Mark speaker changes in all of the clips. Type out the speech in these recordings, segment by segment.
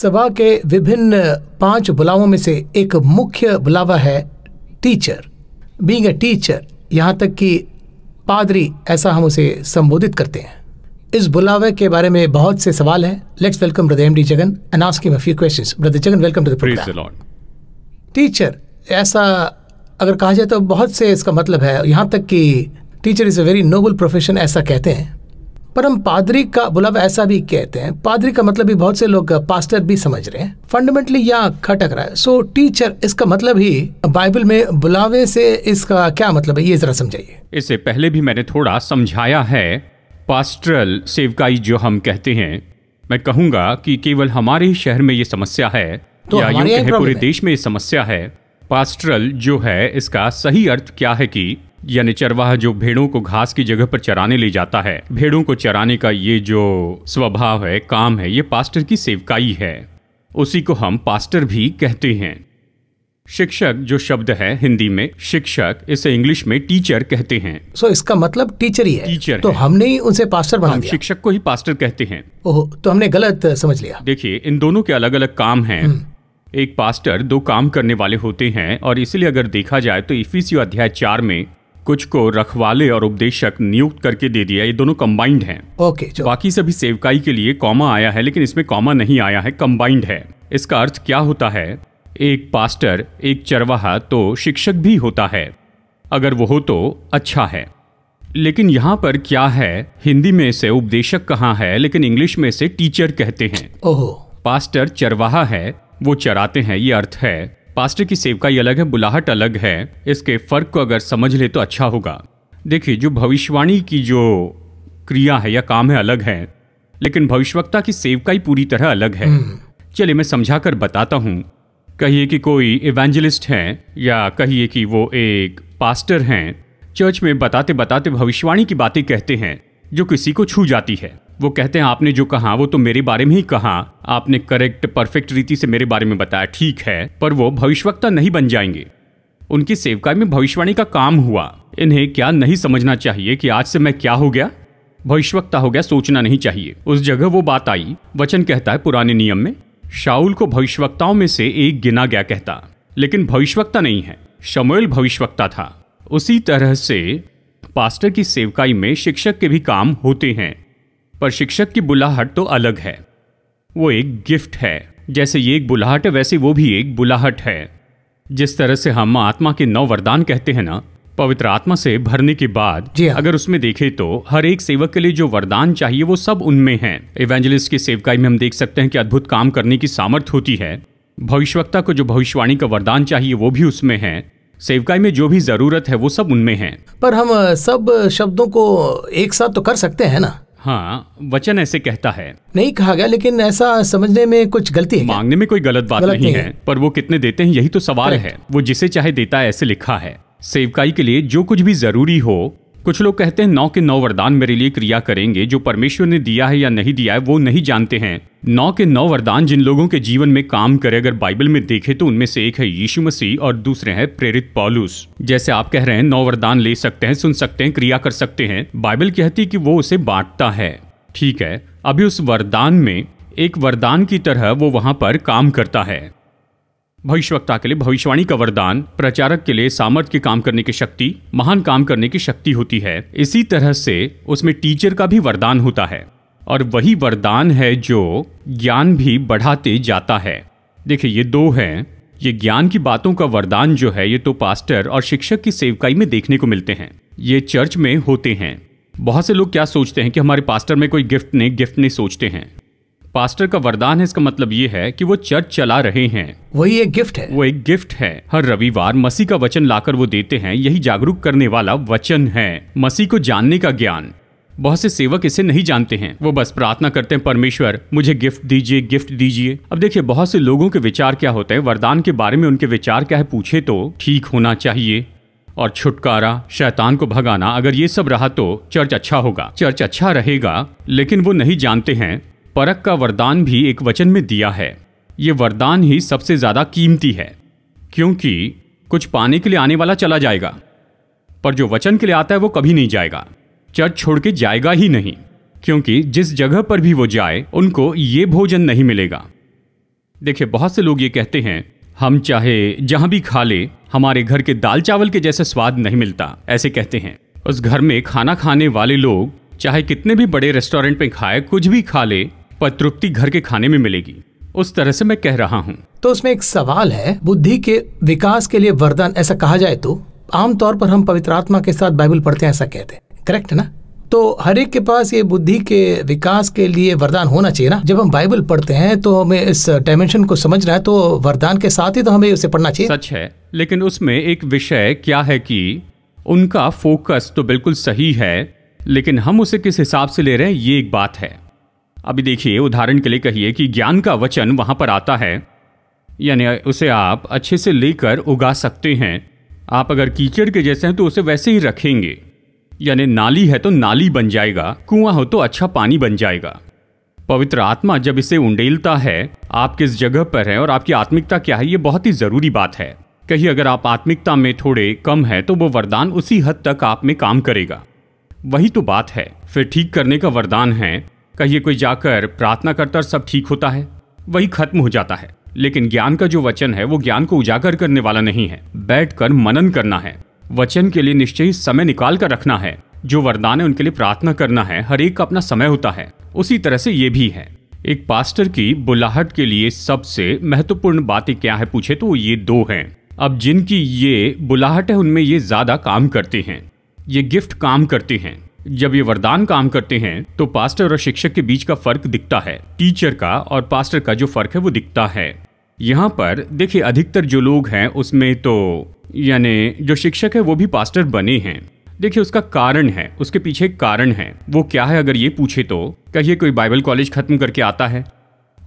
Speaker 1: सभा के विभिन्न पांच बुलावों में से एक मुख्य बुलावा है टीचर बींग ए टीचर यहाँ तक कि पादरी ऐसा हम उसे संबोधित करते हैं इस बुलावे के बारे में बहुत से सवाल हैं let's welcome brother MD Jagan and asking a few questions brother Jagan welcome to the program teacher ऐसा अगर कहा जाए तो बहुत से इसका मतलब है यहाँ तक कि teacher is a very noble profession ऐसा कहते हैं पर हम पादरी का बुलावा ऐसा भी कहते हैं पादरी का मतलब भी बहुत से लोग पास्टर भी समझ रहे हैं फंडामेंटली यहाँ खटक रहा है सो so, टीचर इसका मतलब ही बाइबल में बुलावे से इसका क्या मतलब है ये जरा समझाइए
Speaker 2: इसे पहले भी मैंने थोड़ा समझाया है पास्टरल सेवकाई जो हम कहते हैं मैं कहूंगा कि केवल हमारे ही शहर में ये समस्या है तो या यूं कहे पूरे देश में ये समस्या है पास्टरल जो है इसका सही अर्थ क्या है कि यानी चरवाह जो भेड़ों को घास की जगह पर चराने ले जाता है भेड़ों को चराने का ये जो स्वभाव है काम है ये पास्टर की सेवकाई है उसी को हम पास्टर भी कहते हैं शिक्षक जो शब्द है हिंदी में शिक्षक इसे इंग्लिश में टीचर कहते हैं सो so, इसका मतलब टीचर ही है टीचर तो है। हमने ही उनसे पास्टर बना दिया शिक्षक को ही पास्टर कहते हैं
Speaker 1: ओह तो हमने गलत समझ लिया
Speaker 2: देखिए इन दोनों के अलग अलग काम हैं हम्म। एक पास्टर दो काम करने वाले होते हैं और इसलिए अगर देखा जाए तो इफिस अध्याय चार में कुछ को रखवाले और उपदेशक नियुक्त करके दे दिया ये दोनों कंबाइंड हैं ओके okay, बाकी सभी सेवकाई के लिए कॉमा आया है लेकिन इसमें कॉमा नहीं आया है कंबाइंड है इसका अर्थ क्या होता है एक पास्टर एक चरवाहा तो शिक्षक भी होता है अगर वो हो तो अच्छा है लेकिन यहाँ पर क्या है हिंदी में से उपदेशक कहाँ है लेकिन इंग्लिश में से टीचर कहते हैं ओहो पास्टर चरवाहा है वो चराते हैं ये अर्थ है पास्टर की सेवकाई अलग है बुलाहट अलग है इसके फर्क को अगर समझ ले तो अच्छा होगा देखिए जो भविष्यवाणी की जो क्रिया है या काम है अलग है लेकिन भविष्यवक्ता की सेवकाई पूरी तरह अलग है हम्म। चलिए मैं समझा कर बताता हूँ कहिए कि कोई इवेंजलिस्ट हैं या कहिए कि वो एक पास्टर हैं चर्च में बताते बताते भविष्यवाणी की बातें कहते हैं जो किसी को छू जाती है वो कहते हैं आपने जो कहा वो तो मेरे बारे में ही कहा आपने करेक्ट परफेक्ट रीति से मेरे बारे में बताया ठीक है पर वो भविष्यवक्ता नहीं बन जाएंगे उनकी सेवकाई में भविष्यवाणी का काम हुआ इन्हें क्या नहीं समझना चाहिए कि आज से मैं क्या हो गया भविष्यवक्ता हो गया सोचना नहीं चाहिए उस जगह वो बात आई वचन कहता है पुराने नियम में शाउल को भविष्यवक्ताओं में से एक गिना गया कहता लेकिन भविष्यवक्ता नहीं है शमोल भविष्यवक्ता था उसी तरह से पास्टर की सेवकाई में शिक्षक के भी काम होते हैं पर शिक्षक की बुलाहट तो अलग है वो एक गिफ्ट है जैसे ये एक बुलाहट है वैसे वो भी एक बुलाहट है जिस तरह से हम आत्मा के नौ वरदान कहते हैं ना पवित्र आत्मा से भरने के बाद जी हाँ। अगर उसमें देखें तो हर एक सेवक के लिए जो वरदान चाहिए वो सब उनमें हैं इवेंजलिस्ट की सेवकाई में हम देख सकते हैं कि अद्भुत काम करने की सामर्थ होती है भविष्यवक्ता को जो भविष्यवाणी का वरदान चाहिए वो भी उसमें है सेवकाई में जो भी जरूरत है वो सब उनमें है
Speaker 1: पर हम सब शब्दों को एक साथ तो कर सकते हैं ना
Speaker 2: हाँ वचन ऐसे कहता है
Speaker 1: नहीं कहा गया लेकिन ऐसा समझने में कुछ गलती है मांगने में कोई
Speaker 2: गलत बात गलत नहीं, नहीं है पर वो कितने देते हैं यही तो सवाल है वो जिसे चाहे देता है ऐसे लिखा है सेवकाई के लिए जो कुछ भी जरूरी हो कुछ लोग कहते हैं नौ के नौ वरदान मेरे लिए क्रिया करेंगे जो परमेश्वर ने दिया है या नहीं दिया है वो नहीं जानते हैं नौ के नौ वरदान जिन लोगों के जीवन में काम करे अगर बाइबल में देखे तो उनमें से एक है यीशु मसीह और दूसरे हैं प्रेरित पॉलूस जैसे आप कह रहे हैं नौ वरदान ले सकते हैं सुन सकते हैं क्रिया कर सकते हैं बाइबल कहती है कि वो उसे बांटता है ठीक है अभी उस वरदान में एक वरदान की तरह वो वहां पर काम करता है भविष्यवक्ता के लिए भविष्यवाणी का वरदान प्रचारक के लिए सामर्थ्य के काम करने की शक्ति महान काम करने की शक्ति होती है इसी तरह से उसमें टीचर का भी वरदान होता है और वही वरदान है जो ज्ञान भी बढ़ाते जाता है देखिए ये दो हैं ये ज्ञान की बातों का वरदान जो है ये तो पास्टर और शिक्षक की सेवकाई में देखने को मिलते हैं ये चर्च में होते हैं बहुत से लोग क्या सोचते हैं कि हमारे पास्टर में कोई गिफ्ट नहीं गिफ्ट नहीं सोचते हैं पास्टर का वरदान है इसका मतलब ये है कि वो चर्च चला रहे हैं वही एक गिफ्ट है वो एक गिफ्ट है हर रविवार मसीह का वचन लाकर वो देते हैं यही जागरूक करने वाला वचन है मसीह को जानने का ज्ञान बहुत से सेवक इसे नहीं जानते हैं वो बस प्रार्थना करते हैं परमेश्वर मुझे गिफ्ट दीजिए गिफ्ट दीजिए अब देखिए बहुत से लोगों के विचार क्या होते हैं वरदान के बारे में उनके विचार क्या है पूछे तो ठीक होना चाहिए और छुटकारा शैतान को भगाना अगर ये सब रहा तो चर्च अच्छा होगा चर्च अच्छा रहेगा लेकिन वो नहीं जानते हैं परक का वरदान भी एक वचन में दिया है ये वरदान ही सबसे ज़्यादा कीमती है क्योंकि कुछ पाने के लिए आने वाला चला जाएगा पर जो वचन के लिए आता है वो कभी नहीं जाएगा चर्च छोड़ के जाएगा ही नहीं क्योंकि जिस जगह पर भी वो जाए उनको ये भोजन नहीं मिलेगा देखिए बहुत से लोग ये कहते हैं हम चाहे जहाँ भी खा ले हमारे घर के दाल चावल के जैसा स्वाद नहीं मिलता ऐसे कहते हैं उस घर में खाना खाने वाले लोग चाहे कितने भी बड़े रेस्टोरेंट में खाए कुछ भी खा ले पर तृप्ति घर के खाने में मिलेगी उस तरह से मैं कह रहा हूँ
Speaker 1: तो उसमें एक सवाल है बुद्धि के विकास के लिए वरदान ऐसा कहा जाए तो आमतौर पर हम पवित्र आत्मा के साथ बाइबल पढ़ते हैं ऐसा कहते हैं करेक्ट है ना तो हर एक के पास ये बुद्धि के विकास के लिए वरदान होना चाहिए ना जब हम बाइबल पढ़ते हैं तो हमें इस डायमेंशन को समझना है तो वरदान के साथ ही तो हमें उसे पढ़ना चाहिए
Speaker 2: सच है लेकिन उसमें एक विषय क्या है कि उनका फोकस तो बिल्कुल सही है लेकिन हम उसे किस हिसाब से ले रहे हैं ये एक बात है अभी देखिए उदाहरण के लिए कहिए कि ज्ञान का वचन वहाँ पर आता है यानी उसे आप अच्छे से लेकर उगा सकते हैं आप अगर कीचड़ के जैसे हैं तो उसे वैसे ही रखेंगे यानी नाली है तो नाली बन जाएगा कुआं हो तो अच्छा पानी बन जाएगा पवित्र आत्मा जब इसे उंडेलता है आप किस जगह पर है और आपकी आत्मिकता क्या है ये बहुत ही ज़रूरी बात है कहीं अगर आप आत्मिकता में थोड़े कम हैं तो वो वरदान उसी हद तक आप में काम करेगा वही तो बात है फिर ठीक करने का वरदान है कहिए कोई जाकर प्रार्थना करता और सब ठीक होता है वही खत्म हो जाता है लेकिन ज्ञान का जो वचन है वो ज्ञान को उजागर करने वाला नहीं है बैठकर मनन करना है वचन के लिए निश्चय समय निकाल कर रखना है जो वरदान है उनके लिए प्रार्थना करना है हर एक का अपना समय होता है उसी तरह से ये भी है एक पास्टर की बुलाहट के लिए सबसे महत्वपूर्ण बातें क्या है पूछे तो ये दो हैं अब जिनकी ये बुलाहट है उनमें ये ज़्यादा काम करते हैं ये गिफ्ट काम करते हैं जब ये वरदान काम करते हैं तो पास्टर और शिक्षक के बीच का फर्क दिखता है टीचर का और पास्टर का जो फर्क है वो दिखता है यहाँ पर देखिए अधिकतर जो लोग हैं उसमें तो यानी जो शिक्षक है वो भी पास्टर बने हैं देखिए उसका कारण है उसके पीछे कारण है वो क्या है अगर ये पूछे तो कहिए कोई बाइबल कॉलेज खत्म करके आता है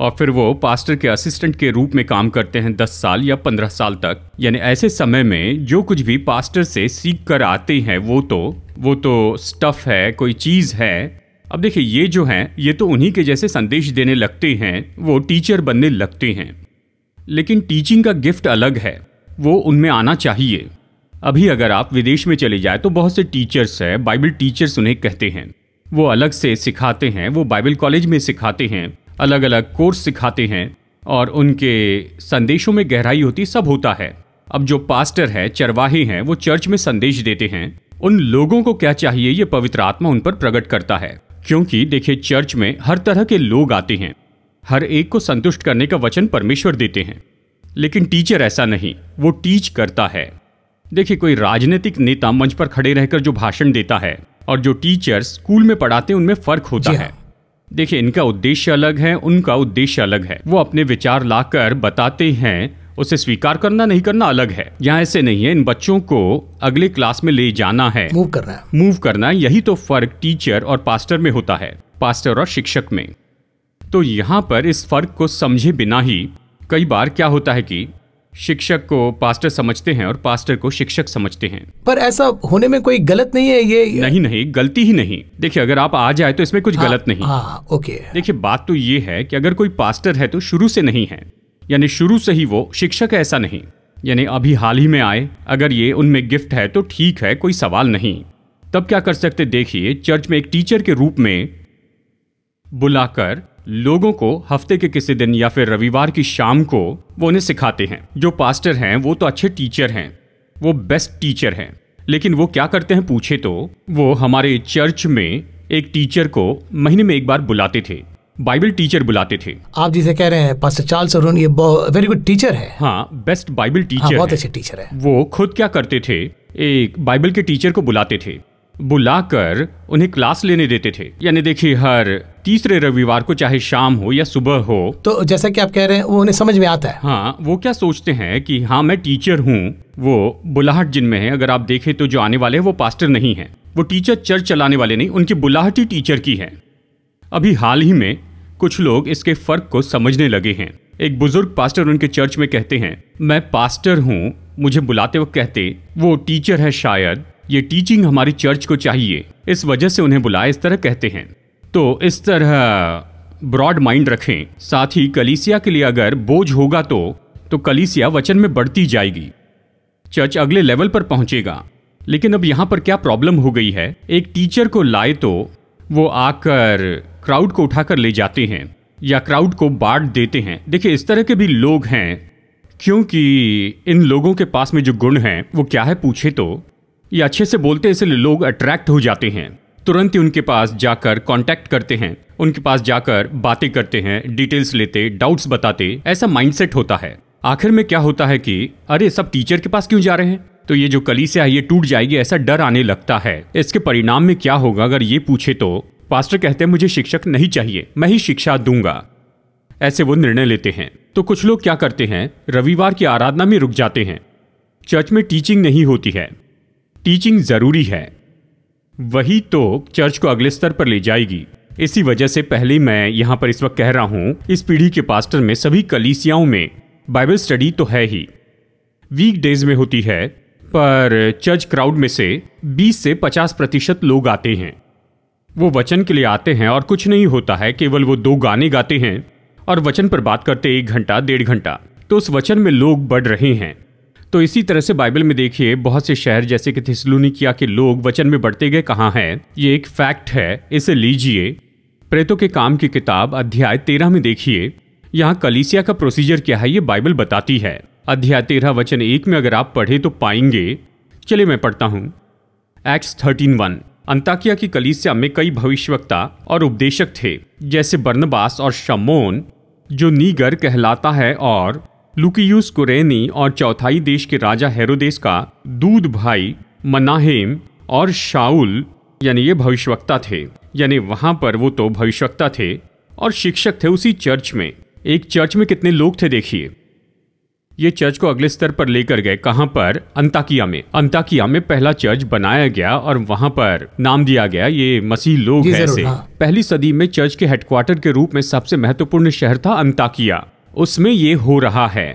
Speaker 2: और फिर वो पास्टर के असिस्टेंट के रूप में काम करते हैं दस साल या पंद्रह साल तक यानी ऐसे समय में जो कुछ भी पास्टर से सीख कर आते हैं वो तो वो तो स्टफ है कोई चीज़ है अब देखिए ये जो है ये तो उन्हीं के जैसे संदेश देने लगते हैं वो टीचर बनने लगते हैं लेकिन टीचिंग का गिफ्ट अलग है वो उनमें आना चाहिए अभी अगर आप विदेश में चले जाए तो बहुत से टीचर्स हैं बाइबल टीचर्स उन्हें कहते हैं वो अलग से सिखाते हैं वो बाइबल कॉलेज में सिखाते हैं अलग अलग कोर्स सिखाते हैं और उनके संदेशों में गहराई होती सब होता है अब जो पास्टर है चरवाहे हैं वो चर्च में संदेश देते हैं उन लोगों को क्या चाहिए ये पवित्र आत्मा उन पर प्रकट करता है क्योंकि देखिए चर्च में हर तरह के लोग आते हैं हर एक को संतुष्ट करने का वचन परमेश्वर देते हैं लेकिन टीचर ऐसा नहीं वो टीच करता है देखिए कोई राजनीतिक नेता मंच पर खड़े रहकर जो भाषण देता है और जो टीचर स्कूल में पढ़ाते हैं उनमें फर्क होता है हाँ। देखिए इनका उद्देश्य अलग है उनका उद्देश्य अलग है वो अपने विचार लाकर बताते हैं उसे स्वीकार करना नहीं करना अलग है यहाँ ऐसे नहीं है इन बच्चों को अगले क्लास में ले जाना है मूव करना है मूव करना यही तो फर्क टीचर और पास्टर में होता है पास्टर और शिक्षक में तो यहाँ पर इस फर्क को समझे बिना ही कई बार क्या होता है कि शिक्षक को पास्टर समझते हैं और पास्टर को शिक्षक समझते हैं
Speaker 1: पर ऐसा होने में कोई गलत नहीं है ये नहीं
Speaker 2: नहीं गलती ही नहीं देखिए अगर आप आ जाए तो इसमें कुछ हाँ, गलत नहीं हाँ, ओके देखिए बात तो ये है कि अगर कोई पास्टर है तो शुरू से नहीं है यानी शुरू से ही वो शिक्षक ऐसा नहीं यानी अभी हाल ही में आए अगर ये उनमें गिफ्ट है तो ठीक है कोई सवाल नहीं तब क्या कर सकते देखिए चर्च में एक टीचर के रूप में बुलाकर लोगों को हफ्ते के किसी दिन या फिर रविवार की शाम को वो उन्हें सिखाते हैं जो पास्टर हैं वो तो अच्छे टीचर हैं वो बेस्ट टीचर हैं लेकिन वो क्या करते हैं पूछे तो वो हमारे चर्च में एक टीचर को महीने में एक बार बुलाते थे बाइबल टीचर बुलाते थे
Speaker 1: आप जिसे कह रहे हैं पास्टर चार्ल्स अरुण ये वेरी गुड टीचर है
Speaker 2: हाँ बेस्ट बाइबल टीचर हाँ, बहुत अच्छे टीचर है वो खुद क्या करते थे एक बाइबल के टीचर को बुलाते थे बुलाकर उन्हें क्लास लेने देते थे यानी देखिए हर तीसरे रविवार को चाहे शाम हो या सुबह हो
Speaker 1: तो जैसा कि आप कह रहे हैं वो उन्हें समझ में आता है
Speaker 2: हाँ वो क्या सोचते हैं कि हाँ मैं टीचर हूँ वो बुलाहट जिनमें है अगर आप देखें तो जो आने वाले हैं वो पास्टर नहीं है वो टीचर चर्च चलाने वाले नहीं उनकी बुलाहट ही टीचर की है अभी हाल ही में कुछ लोग इसके फर्क को समझने लगे हैं एक बुजुर्ग पास्टर उनके चर्च में कहते हैं मैं पास्टर हूँ मुझे बुलाते वक्त कहते वो टीचर है शायद ये टीचिंग हमारी चर्च को चाहिए इस वजह से उन्हें बुलाए इस तरह कहते हैं तो इस तरह ब्रॉड माइंड रखें साथ ही कलीसिया के लिए अगर बोझ होगा तो तो कलीसिया वचन में बढ़ती जाएगी चर्च अगले लेवल पर पहुंचेगा लेकिन अब यहाँ पर क्या प्रॉब्लम हो गई है एक टीचर को लाए तो वो आकर क्राउड को उठाकर ले जाते हैं या क्राउड को बांट देते हैं देखिए इस तरह के भी लोग हैं क्योंकि इन लोगों के पास में जो गुण हैं वो क्या है पूछे तो ये अच्छे से बोलते हैं इसलिए लोग अट्रैक्ट हो जाते हैं तुरंत ही उनके पास जाकर कांटेक्ट करते हैं उनके पास जाकर बातें करते हैं डिटेल्स लेते डाउट्स बताते ऐसा माइंडसेट होता है आखिर में क्या होता है कि अरे सब टीचर के पास क्यों जा रहे हैं तो ये जो कलीसिया है ये टूट जाएगी ऐसा डर आने लगता है इसके परिणाम में क्या होगा अगर ये पूछे तो पास्टर कहते हैं मुझे शिक्षक नहीं चाहिए मैं ही शिक्षा दूंगा ऐसे वो निर्णय लेते हैं तो कुछ लोग क्या करते हैं रविवार की आराधना में रुक जाते हैं चर्च में टीचिंग नहीं होती है टीचिंग ज़रूरी है वही तो चर्च को अगले स्तर पर ले जाएगी इसी वजह से पहले मैं यहाँ पर इस वक्त कह रहा हूँ इस पीढ़ी के पास्टर में सभी कलीसियाओं में बाइबल स्टडी तो है ही वीक डेज में होती है पर चर्च क्राउड में से 20 से 50 प्रतिशत लोग आते हैं वो वचन के लिए आते हैं और कुछ नहीं होता है केवल वो दो गाने गाते हैं और वचन पर बात करते एक घंटा डेढ़ घंटा तो उस वचन में लोग बढ़ रहे हैं तो इसी तरह से बाइबल में देखिए बहुत से शहर जैसे कि थिसलुनिकिया के लोग वचन में बढ़ते गए कहाँ हैं ये एक फैक्ट है इसे लीजिए प्रेतों के काम की किताब अध्याय तेरह में देखिए यहाँ कलीसिया का प्रोसीजर क्या है ये बाइबल बताती है अध्याय तेरह वचन एक में अगर आप पढ़े तो पाएंगे चलिए मैं पढ़ता हूँ एक्ट्स थर्टीन वन अंताकिया की कलीसिया में कई भविष्यवक्ता और उपदेशक थे जैसे बर्नबास और शमोन जो नीगर कहलाता है और लुकियूस कुरेनी और चौथाई देश के राजा हेरोदेस का दूध भाई मनाहेम और शाउल यानी ये भविष्यवक्ता थे यानी वहां पर वो तो भविष्यवक्ता थे और शिक्षक थे उसी चर्च में एक चर्च में कितने लोग थे देखिए ये चर्च को अगले स्तर पर लेकर गए कहां पर अंताकिया में अंताकिया में पहला चर्च बनाया गया और वहां पर नाम दिया गया ये मसीह लोग हैं ऐसे हाँ। पहली सदी में चर्च के हेडक्वार्टर के रूप में सबसे महत्वपूर्ण शहर था अंताकिया उसमें ये हो रहा है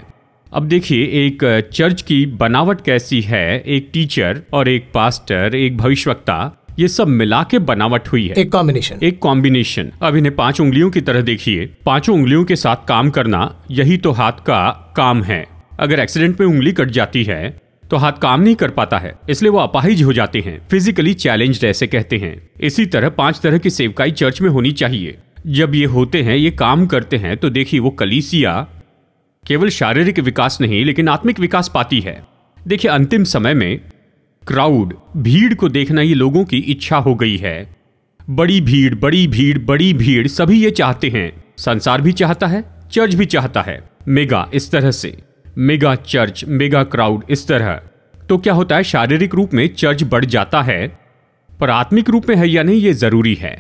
Speaker 2: अब देखिए एक चर्च की बनावट कैसी है एक टीचर और एक पास्टर एक भविष्यवक्ता ये सब मिला के बनावट हुई है एक कॉम्बिनेशन एक कॉम्बिनेशन अब इन्हें पांच उंगलियों की तरह देखिए पांचों उंगलियों के साथ काम करना यही तो हाथ का काम है अगर एक्सीडेंट में उंगली कट जाती है तो हाथ काम नहीं कर पाता है इसलिए वो अपाहिज हो जाते हैं फिजिकली चैलेंज ऐसे कहते हैं इसी तरह पांच तरह की सेवकाई चर्च में होनी चाहिए जब ये होते हैं ये काम करते हैं तो देखिए वो कलीसिया केवल शारीरिक विकास नहीं लेकिन आत्मिक विकास पाती है देखिए अंतिम समय में क्राउड भीड़ को देखना ये लोगों की इच्छा हो गई है बड़ी भीड़ बड़ी भीड़ बड़ी भीड़ सभी ये चाहते हैं संसार भी चाहता है चर्च भी चाहता है मेगा इस तरह से मेगा चर्च मेगा क्राउड इस तरह तो क्या होता है शारीरिक रूप में चर्च बढ़ जाता है पर आत्मिक रूप में है या नहीं ये जरूरी है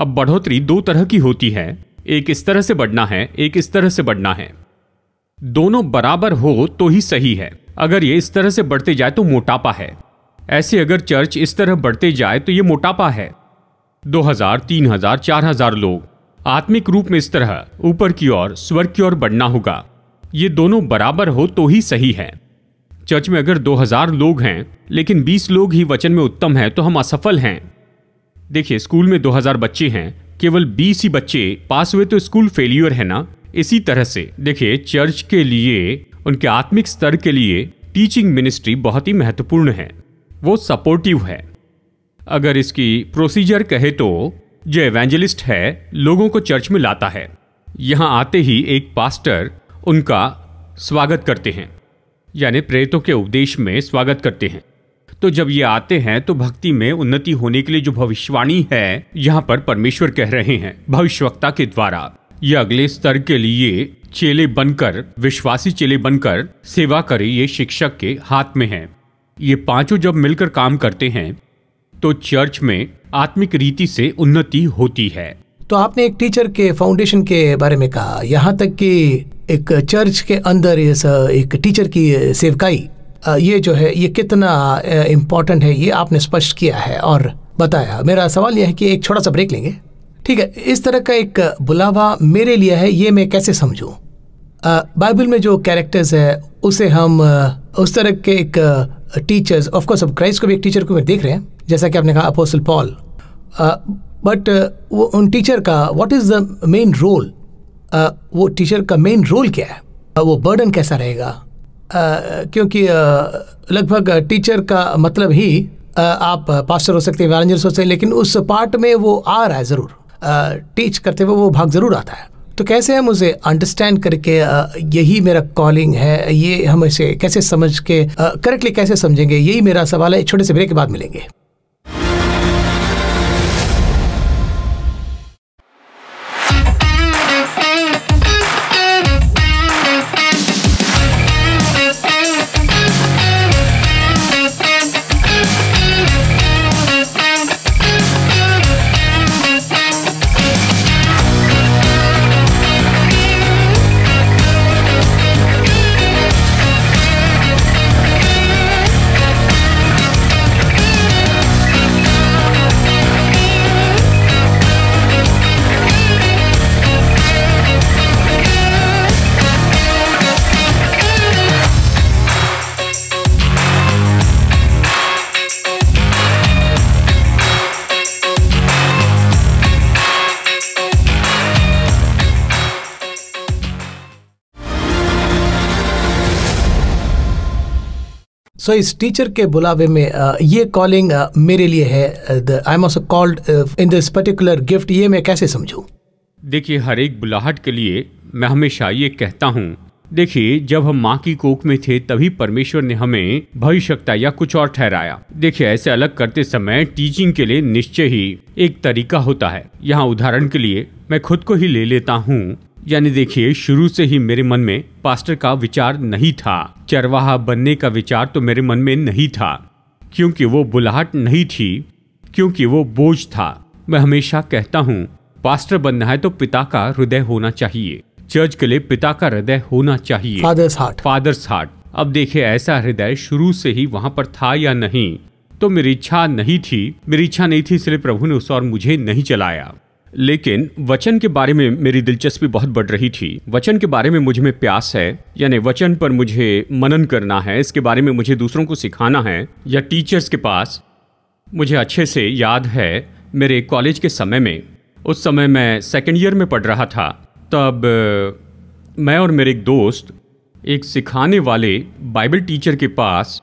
Speaker 2: अब बढ़ोतरी दो तरह की होती है एक इस तरह से बढ़ना है एक इस तरह से बढ़ना है दोनों बराबर हो तो ही सही है अगर ये इस तरह से बढ़ते जाए तो मोटापा है ऐसे अगर चर्च इस तरह बढ़ते जाए तो ये मोटापा है दो हजार तीन हजार चार हजार लोग आत्मिक रूप में इस तरह ऊपर की ओर स्वर्ग की ओर बढ़ना होगा ये दोनों बराबर हो तो ही सही है चर्च में अगर 2000 लोग हैं लेकिन 20 लोग ही वचन में उत्तम हैं तो हम असफल हैं देखिए स्कूल में 2000 बच्चे हैं केवल 20 ही बच्चे पास हुए तो स्कूल फेलियर है ना इसी तरह से देखिए चर्च के लिए उनके आत्मिक स्तर के लिए टीचिंग मिनिस्ट्री बहुत ही महत्वपूर्ण है वो सपोर्टिव है अगर इसकी प्रोसीजर कहे तो जो एवेंजलिस्ट है लोगों को चर्च में लाता है यहाँ आते ही एक पास्टर उनका स्वागत करते हैं यानी प्रेतों के उपदेश में स्वागत करते हैं तो जब ये आते हैं तो भक्ति में उन्नति होने के लिए जो भविष्यवाणी है यहाँ पर परमेश्वर कह रहे हैं भविष्यवक्ता के द्वारा ये अगले स्तर के लिए चेले बनकर विश्वासी चेले बनकर सेवा करे ये शिक्षक के हाथ में है ये पांचों जब मिलकर काम करते हैं तो चर्च में आत्मिक रीति से उन्नति होती है
Speaker 1: तो आपने एक टीचर के फाउंडेशन के बारे में कहा यहाँ तक कि एक चर्च के अंदर एक टीचर की सेवकाई ये जो है ये कितना इम्पोर्टेंट है ये आपने स्पष्ट किया है और बताया मेरा सवाल यह है कि एक छोटा सा ब्रेक लेंगे ठीक है इस तरह का एक बुलावा मेरे लिए है ये मैं कैसे समझूं बाइबल में जो कैरेक्टर्स है उसे हम उस तरह के एक टीचर्स ऑफकोर्स अब क्राइस्ट को भी एक टीचर को देख रहे हैं जैसा कि आपने कहा अपोसल पॉल बट वो उन टीचर का what is the main role वो टीचर का मेन रोल क्या है वो बर्डन कैसा रहेगा क्योंकि लगभग टीचर का मतलब ही आप पास्टर हो सकते हैं हो सकते हैं लेकिन उस पार्ट में वो आ रहा है ज़रूर टीच करते हुए वो भाग ज़रूर आता है तो कैसे हम उसे अंडरस्टैंड करके यही मेरा कॉलिंग है ये हम इसे कैसे समझ के करेक्टली कैसे समझेंगे यही मेरा सवाल है छोटे से ब्रेक के बाद मिलेंगे सो इस टीचर के बुलावे में ये कॉलिंग मेरे लिए है I am also called in this particular gift ये मैं कैसे समझूँ
Speaker 2: देखिए हर एक बुलाहट के लिए मैं हमेशा ये कहता हूँ देखिए जब हम माँ की कोख में थे तभी परमेश्वर ने हमें भविष्यता या कुछ और ठहराया देखिए ऐसे अलग करते समय टीचिंग के लिए निश्चय ही एक तरीका होता है यहाँ उदाहरण के लिए मैं खुद को ही ले लेता हूँ यानी देखिए शुरू से ही मेरे मन में पास्टर का विचार नहीं था चरवाहा बनने का विचार तो मेरे मन में नहीं था क्योंकि वो बुलाहट नहीं थी क्योंकि वो बोझ था मैं हमेशा कहता हूँ पास्टर बनना है तो पिता का हृदय होना चाहिए चर्च के लिए पिता का हृदय होना चाहिए फादर्स हार्ट फादर्स हार्ट अब देखे ऐसा हृदय शुरू से ही वहाँ पर था या नहीं तो मेरी इच्छा नहीं थी मेरी इच्छा नहीं थी इसलिए प्रभु ने उस और मुझे नहीं चलाया लेकिन वचन के बारे में मेरी दिलचस्पी बहुत बढ़ रही थी वचन के बारे में मुझ में प्यास है यानी वचन पर मुझे मनन करना है इसके बारे में मुझे दूसरों को सिखाना है या टीचर्स के पास मुझे अच्छे से याद है मेरे कॉलेज के समय में उस समय मैं सेकेंड ईयर में पढ़ रहा था तब मैं और मेरे एक दोस्त एक सिखाने वाले बाइबल टीचर के पास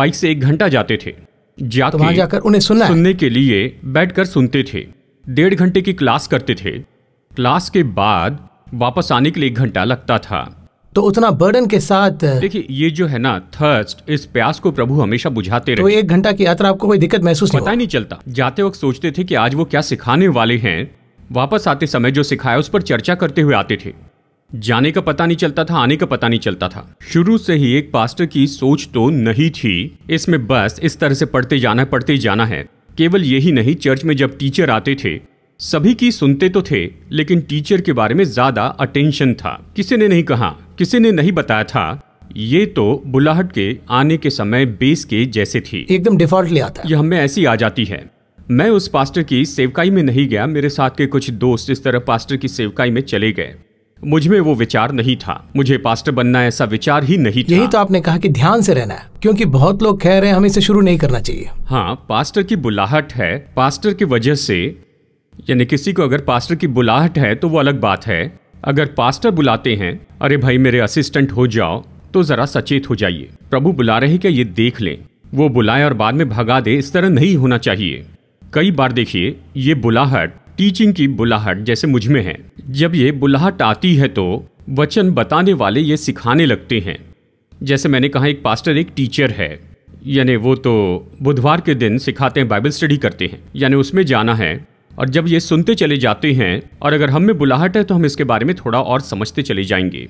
Speaker 2: बाइक से एक घंटा जाते थे जाके तो जाकर उन्हें सुनना सुनने के लिए बैठकर सुनते थे डेढ़ घंटे की क्लास करते थे क्लास के बाद वापस आने के लिए एक घंटा लगता था
Speaker 1: तो उतना बर्डन के साथ
Speaker 2: देखिए ये जो है ना थर्स्ट इस प्यास को प्रभु हमेशा बुझाते तो रहे तो एक घंटा की यात्रा आपको कोई दिक्कत महसूस पता नहीं, नहीं चलता जाते वक्त सोचते थे कि आज वो क्या सिखाने वाले हैं वापस आते समय जो सिखाया उस पर चर्चा करते हुए आते थे जाने का पता नहीं चलता था आने का पता नहीं चलता था शुरू से ही एक पास्टर की सोच तो नहीं थी इसमें बस इस तरह से पढ़ते जाना पढ़ते जाना है केवल यही नहीं चर्च में जब टीचर आते थे सभी की सुनते तो थे लेकिन टीचर के बारे में ज़्यादा अटेंशन था किसी ने नहीं कहा किसी ने नहीं बताया था ये तो बुलाहट के आने के समय बेस के जैसे थी एकदम ले आता है यह हमें ऐसी आ जाती है मैं उस पास्टर की सेवकाई में नहीं गया मेरे साथ के कुछ दोस्त इस तरह पास्टर की सेवकाई में चले गए मुझ में वो विचार नहीं था मुझे पास्टर बनना ऐसा विचार ही नहीं था यही
Speaker 1: तो आपने कहा कि ध्यान से रहना है क्योंकि बहुत लोग कह रहे हैं हमें इसे शुरू नहीं करना चाहिए
Speaker 2: हाँ पास्टर की बुलाहट है पास्टर की वजह से यानी किसी को अगर पास्टर की बुलाहट है तो वो अलग बात है अगर पास्टर बुलाते हैं अरे भाई मेरे असिस्टेंट हो जाओ तो जरा सचेत हो जाइए प्रभु बुला रहे क्या ये देख लें वो बुलाए और बाद में भगा दे इस तरह नहीं होना चाहिए कई बार देखिए ये बुलाहट टीचिंग की बुलाहट जैसे मुझ में है जब ये बुलाहट आती है तो वचन बताने वाले ये सिखाने लगते हैं जैसे मैंने कहा एक पास्टर एक टीचर है यानी वो तो बुधवार के दिन सिखाते हैं बाइबल स्टडी करते हैं यानी उसमें जाना है और जब ये सुनते चले जाते हैं और अगर हम में बुलाहट है तो हम इसके बारे में थोड़ा और समझते चले जाएंगे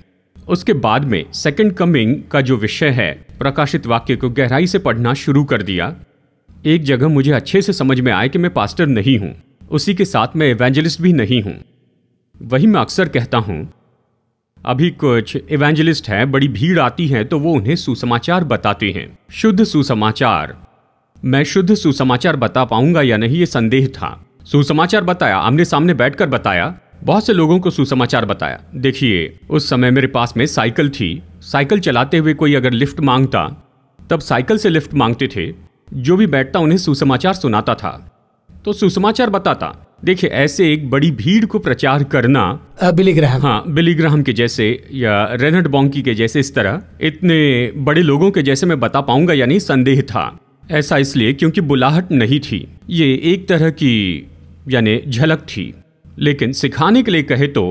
Speaker 2: उसके बाद में सेकंड कमिंग का जो विषय है प्रकाशित वाक्य को गहराई से पढ़ना शुरू कर दिया एक जगह मुझे अच्छे से समझ में आया कि मैं पास्टर नहीं हूँ उसी के साथ मैं इवेंजलिस्ट भी नहीं हूँ वही मैं अक्सर कहता हूँ अभी कुछ इवेंजलिस्ट हैं बड़ी भीड़ आती है तो वो उन्हें सुसमाचार बताते हैं शुद्ध सुसमाचार मैं शुद्ध सुसमाचार बता पाऊंगा या नहीं ये संदेह था सुसमाचार बताया आमने सामने बैठकर बताया बहुत से लोगों को सुसमाचार बताया देखिए उस समय मेरे पास में साइकिल थी साइकिल चलाते हुए कोई अगर लिफ्ट मांगता तब साइकिल से लिफ्ट मांगते थे जो भी बैठता उन्हें सुसमाचार सुनाता था तो सुसमाचार बताता देखिए ऐसे एक बड़ी भीड़ को प्रचार करना बिलीग्राहम हाँ बिलीग्राहम के जैसे या रेनर्ड बॉन्की के जैसे इस तरह इतने बड़े लोगों के जैसे मैं बता पाऊंगा यानी संदेह था ऐसा इसलिए क्योंकि बुलाहट नहीं थी ये एक तरह की यानी झलक थी लेकिन सिखाने के लिए कहे तो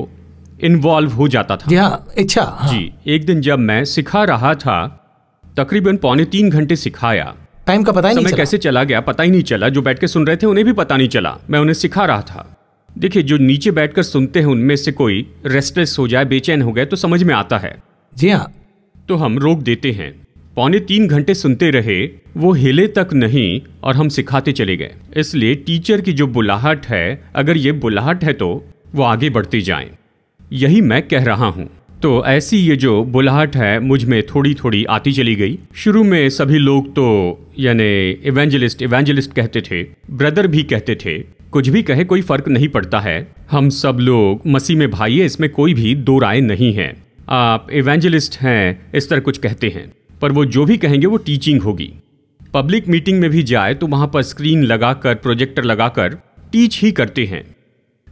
Speaker 2: इन्वॉल्व हो जाता था इच्छा हाँ। जी एक दिन जब मैं सिखा रहा था तकरीबन पौने तीन घंटे सिखाया टाइम का पता ही नहीं चला कैसे चला गया पता ही नहीं चला जो बैठ के सुन रहे थे उन्हें भी पता नहीं चला मैं उन्हें सिखा रहा था देखिए जो नीचे बैठकर सुनते हैं उनमें से कोई रेस्टलेस हो जाए बेचैन हो गए तो समझ में आता है जी हाँ तो हम रोक देते हैं पौने तीन घंटे सुनते रहे वो हिले तक नहीं और हम सिखाते चले गए इसलिए टीचर की जो बुलाहट है अगर ये बुलाहट है तो वो आगे बढ़ती जाए यही मैं कह रहा हूँ तो ऐसी ये जो बुलाहट है मुझ में थोड़ी थोड़ी आती चली गई शुरू में सभी लोग तो यानी इवेंजलिस्ट इवेंजलिस्ट कहते थे ब्रदर भी कहते थे कुछ भी कहे कोई फर्क नहीं पड़ता है हम सब लोग मसीह में भाई है इसमें कोई भी दो राय नहीं है आप इवेंजलिस्ट हैं इस तरह कुछ कहते हैं पर वो जो भी कहेंगे वो टीचिंग होगी पब्लिक मीटिंग में भी जाए तो वहाँ पर स्क्रीन लगाकर प्रोजेक्टर लगाकर टीच ही करते हैं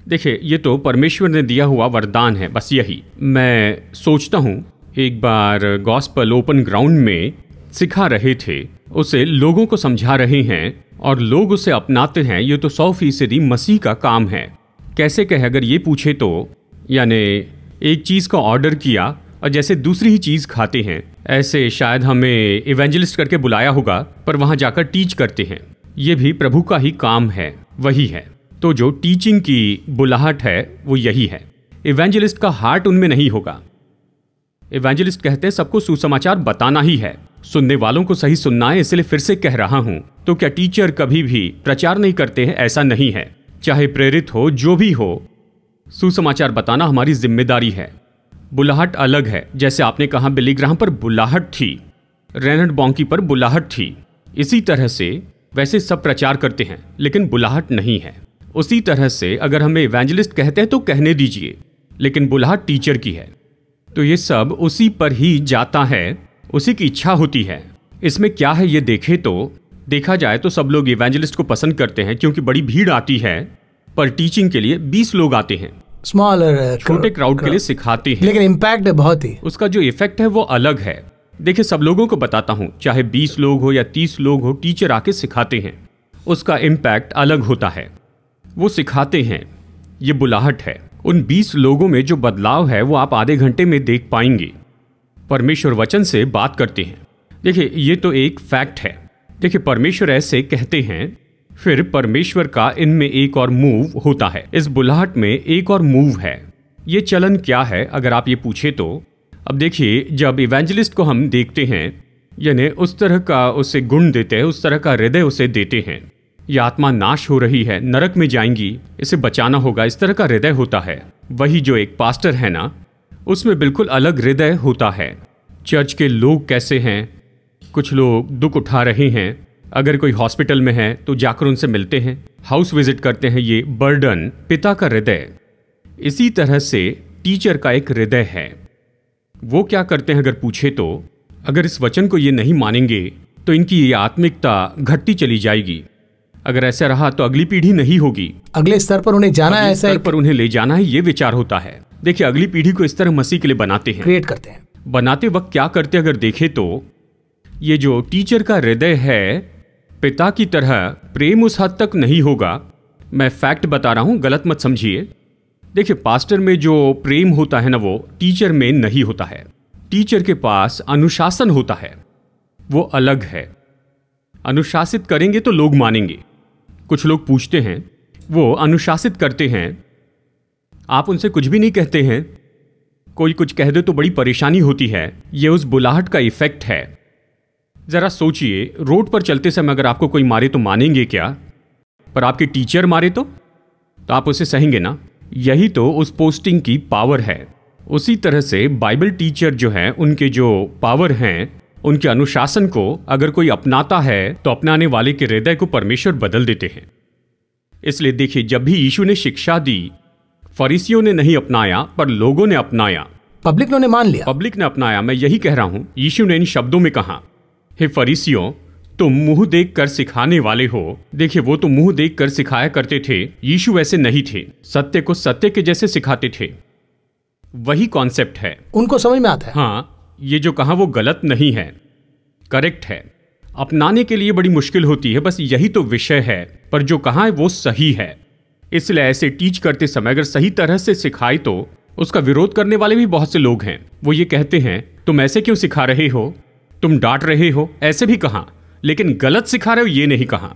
Speaker 2: देखिए ये तो परमेश्वर ने दिया हुआ वरदान है बस यही मैं सोचता हूँ एक बार गॉस्पल ओपन ग्राउंड में सिखा रहे थे उसे लोगों को समझा रहे हैं और लोग उसे अपनाते हैं ये तो सौ फीसदी मसीह का काम है कैसे कहे अगर ये पूछे तो यानी एक चीज़ का ऑर्डर किया और जैसे दूसरी ही चीज़ खाते हैं ऐसे शायद हमें इवेंजलिस्ट करके बुलाया होगा पर वहाँ जाकर टीच करते हैं ये भी प्रभु का ही काम है वही है तो जो टीचिंग की बुलाहट है वो यही है इवेंजलिस्ट का हार्ट उनमें नहीं होगा इवेंजलिस्ट कहते हैं सबको सुसमाचार बताना ही है सुनने वालों को सही सुनना है इसलिए फिर से कह रहा हूं तो क्या टीचर कभी भी प्रचार नहीं करते हैं ऐसा नहीं है चाहे प्रेरित हो जो भी हो सुसमाचार बताना हमारी जिम्मेदारी है बुलाहट अलग है जैसे आपने कहा बिलीग्राह पर बुलाहट थी रेनड बॉन्की पर बुलाहट थी इसी तरह से वैसे सब प्रचार करते हैं लेकिन बुलाहट नहीं है उसी तरह से अगर हमें इवेंजलिस्ट कहते हैं तो कहने दीजिए लेकिन बुला टीचर की है तो ये सब उसी पर ही जाता है उसी की इच्छा होती है इसमें क्या है ये देखे तो देखा जाए तो सब लोग इवेंजलिस्ट को पसंद करते हैं क्योंकि बड़ी भीड़ आती है पर टीचिंग के लिए बीस लोग आते हैं
Speaker 1: स्मॉलर uh, छोटे क्राउड के लिए
Speaker 2: सिखाते हैं लेकिन इम्पैक्ट है बहुत ही उसका जो इफेक्ट है वो अलग है देखिए सब लोगों को बताता हूँ चाहे बीस लोग हो या तीस लोग हो टीचर आके सिखाते हैं उसका इम्पैक्ट अलग होता है वो सिखाते हैं ये बुलाहट है उन बीस लोगों में जो बदलाव है वो आप आधे घंटे में देख पाएंगे परमेश्वर वचन से बात करते हैं देखिए ये तो एक फैक्ट है देखिए परमेश्वर ऐसे कहते हैं फिर परमेश्वर का इनमें एक और मूव होता है इस बुलाहट में एक और मूव है ये चलन क्या है अगर आप ये पूछे तो अब देखिए जब इवेंजलिस्ट को हम देखते हैं यानी उस तरह का उसे गुण देते हैं उस तरह का हृदय उसे देते हैं ये आत्मा नाश हो रही है नरक में जाएंगी इसे बचाना होगा इस तरह का हृदय होता है वही जो एक पास्टर है ना उसमें बिल्कुल अलग हृदय होता है चर्च के लोग कैसे हैं कुछ लोग दुख उठा रहे हैं अगर कोई हॉस्पिटल में है तो जाकर उनसे मिलते हैं हाउस विजिट करते हैं ये बर्डन पिता का हृदय इसी तरह से टीचर का एक हृदय है वो क्या करते हैं अगर पूछे तो अगर इस वचन को ये नहीं मानेंगे तो इनकी ये आत्मिकता घटती चली जाएगी अगर ऐसा रहा तो अगली पीढ़ी नहीं होगी
Speaker 1: अगले स्तर पर उन्हें जाना है
Speaker 2: ऐसा स्तर पर उन्हें ले जाना है ये विचार होता है देखिए अगली पीढ़ी को इस तरह मसीह के लिए बनाते हैं क्रिएट करते हैं बनाते वक्त क्या करते अगर देखे तो ये जो टीचर का हृदय है पिता की तरह प्रेम उस हद तक नहीं होगा मैं फैक्ट बता रहा हूँ गलत मत समझिए देखिए पास्टर में जो प्रेम होता है ना वो टीचर में नहीं होता है टीचर के पास अनुशासन होता है वो अलग है अनुशासित करेंगे तो लोग मानेंगे कुछ लोग पूछते हैं वो अनुशासित करते हैं आप उनसे कुछ भी नहीं कहते हैं कोई कुछ कह दे तो बड़ी परेशानी होती है ये उस बुलाहट का इफेक्ट है ज़रा सोचिए रोड पर चलते समय अगर आपको कोई मारे तो मानेंगे क्या पर आपके टीचर मारे तो तो आप उसे सहेंगे ना यही तो उस पोस्टिंग की पावर है उसी तरह से बाइबल टीचर जो हैं उनके जो पावर हैं उनके अनुशासन को अगर कोई अपनाता है तो अपनाने वाले के हृदय को परमेश्वर बदल देते हैं इसलिए देखिए जब भी यीशु ने शिक्षा दी फरीसियों ने नहीं अपनाया पर लोगों ने अपनाया पब्लिक ने मान लिया पब्लिक ने अपनाया मैं यही कह रहा हूं यीशु ने इन शब्दों में कहा हे फरीसियों तुम मुंह देख कर सिखाने वाले हो देखिए वो तो मुंह देख कर सिखाया करते थे यीशु वैसे नहीं थे सत्य को सत्य के जैसे सिखाते थे वही कॉन्सेप्ट है उनको समझ में आता है हाँ ये जो कहा वो गलत नहीं है करेक्ट है अपनाने के लिए बड़ी मुश्किल होती है बस यही तो विषय है पर जो कहा है वो सही है इसलिए ऐसे टीच करते समय अगर सही तरह से सिखाए तो उसका विरोध करने वाले भी बहुत से लोग हैं वो ये कहते हैं तुम ऐसे क्यों सिखा रहे हो तुम डांट रहे हो ऐसे भी कहा लेकिन गलत सिखा रहे हो ये नहीं कहा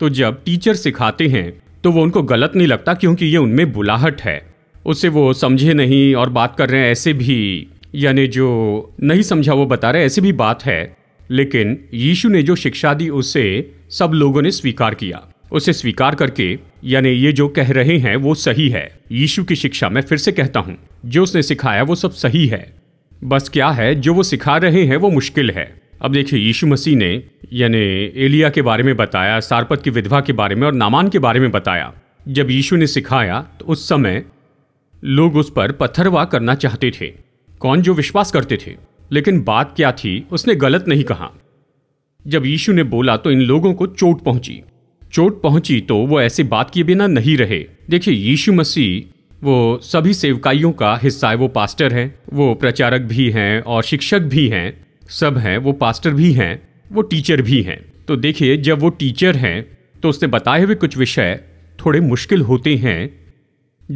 Speaker 2: तो जब टीचर सिखाते हैं तो वो उनको गलत नहीं लगता क्योंकि ये उनमें बुलाहट है उससे वो समझे नहीं और बात कर रहे हैं ऐसे भी यानी जो नहीं समझा वो बता रहे ऐसी भी बात है लेकिन यीशु ने जो शिक्षा दी उसे सब लोगों ने स्वीकार किया उसे स्वीकार करके यानी ये जो कह रहे हैं वो सही है यीशु की शिक्षा मैं फिर से कहता हूँ जो उसने सिखाया वो सब सही है बस क्या है जो वो सिखा रहे हैं वो मुश्किल है अब देखिए यीशु मसीह ने यानी एलिया के बारे में बताया सारपत की विधवा के बारे में और नामान के बारे में बताया जब यीशु ने सिखाया तो उस समय लोग उस पर पत्थरवा करना चाहते थे कौन जो विश्वास करते थे लेकिन बात क्या थी उसने गलत नहीं कहा जब यीशु ने बोला तो इन लोगों को चोट पहुंची चोट पहुंची तो वो ऐसे बात किए बिना नहीं रहे देखिए यीशु मसीह वो सभी सेवकाइयों का हिस्सा है वो पास्टर हैं वो प्रचारक भी हैं और शिक्षक भी हैं सब हैं वो पास्टर भी हैं वो टीचर भी हैं तो देखिए जब वो टीचर हैं तो उसने बताए हुए कुछ विषय थोड़े मुश्किल होते हैं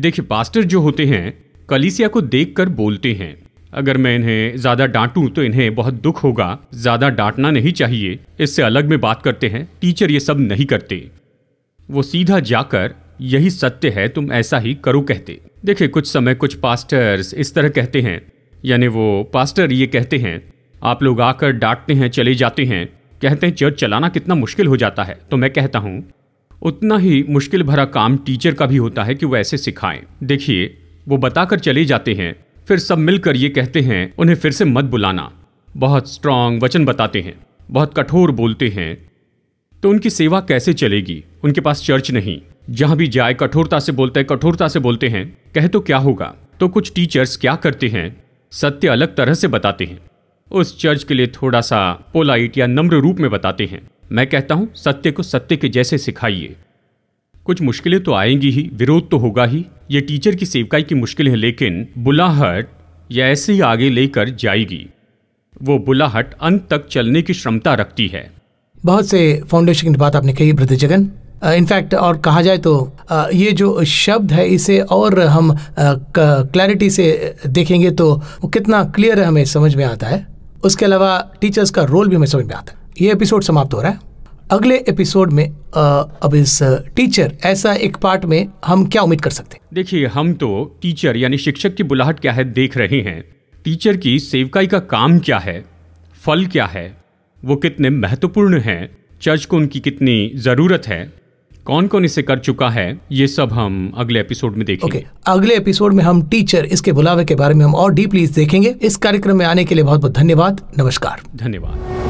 Speaker 2: देखिए पास्टर जो होते हैं कलिसिया को देखकर बोलते हैं अगर मैं इन्हें ज़्यादा डांटूं तो इन्हें बहुत दुख होगा ज़्यादा डांटना नहीं चाहिए इससे अलग में बात करते हैं टीचर ये सब नहीं करते वो सीधा जाकर यही सत्य है तुम ऐसा ही करो कहते देखे कुछ समय कुछ पास्टर्स इस तरह कहते हैं यानी वो पास्टर ये कहते हैं आप लोग आकर डांटते हैं चले जाते हैं कहते हैं चर्च चलाना कितना मुश्किल हो जाता है तो मैं कहता हूँ उतना ही मुश्किल भरा काम टीचर का भी होता है कि वो ऐसे सिखाएं देखिए वो बताकर चले जाते हैं फिर सब मिलकर ये कहते हैं उन्हें फिर से मत बुलाना बहुत स्ट्रांग वचन बताते हैं बहुत कठोर बोलते हैं तो उनकी सेवा कैसे चलेगी उनके पास चर्च नहीं जहां भी जाए कठोरता से बोलते हैं कठोरता से बोलते हैं कहे तो क्या होगा तो कुछ टीचर्स क्या करते हैं सत्य अलग तरह से बताते हैं उस चर्च के लिए थोड़ा सा पोलाइट या नम्र रूप में बताते हैं मैं कहता हूं सत्य को सत्य के जैसे सिखाइए कुछ मुश्किलें तो आएंगी ही विरोध तो होगा ही ये टीचर की सेवकाई की मुश्किल है लेकिन बुलाहट यह ऐसे ही आगे लेकर जाएगी वो बुलाहट अंत तक चलने की क्षमता रखती है
Speaker 1: बहुत से फाउंडेशन की बात आपने कही वृद्ध जगन इनफैक्ट और कहा जाए तो ये जो शब्द है इसे और हम क्लैरिटी से देखेंगे तो कितना क्लियर हमें समझ में आता है उसके अलावा टीचर्स का रोल भी हमें समझ में आता है ये एपिसोड समाप्त हो रहा है अगले एपिसोड में अब इस टीचर ऐसा एक पार्ट में हम क्या उम्मीद कर सकते
Speaker 2: हैं देखिए हम तो टीचर यानी शिक्षक की बुलाहट क्या है देख रहे हैं टीचर की सेवकाई का काम क्या है फल क्या है वो कितने महत्वपूर्ण हैं चर्च को उनकी कितनी ज़रूरत है कौन कौन इसे कर चुका है ये सब हम अगले एपिसोड में देखेंगे okay.
Speaker 1: अगले एपिसोड में हम टीचर इसके बुलावे के बारे में हम और डीपली देखेंगे इस कार्यक्रम में आने के लिए बहुत बहुत धन्यवाद नमस्कार
Speaker 2: धन्यवाद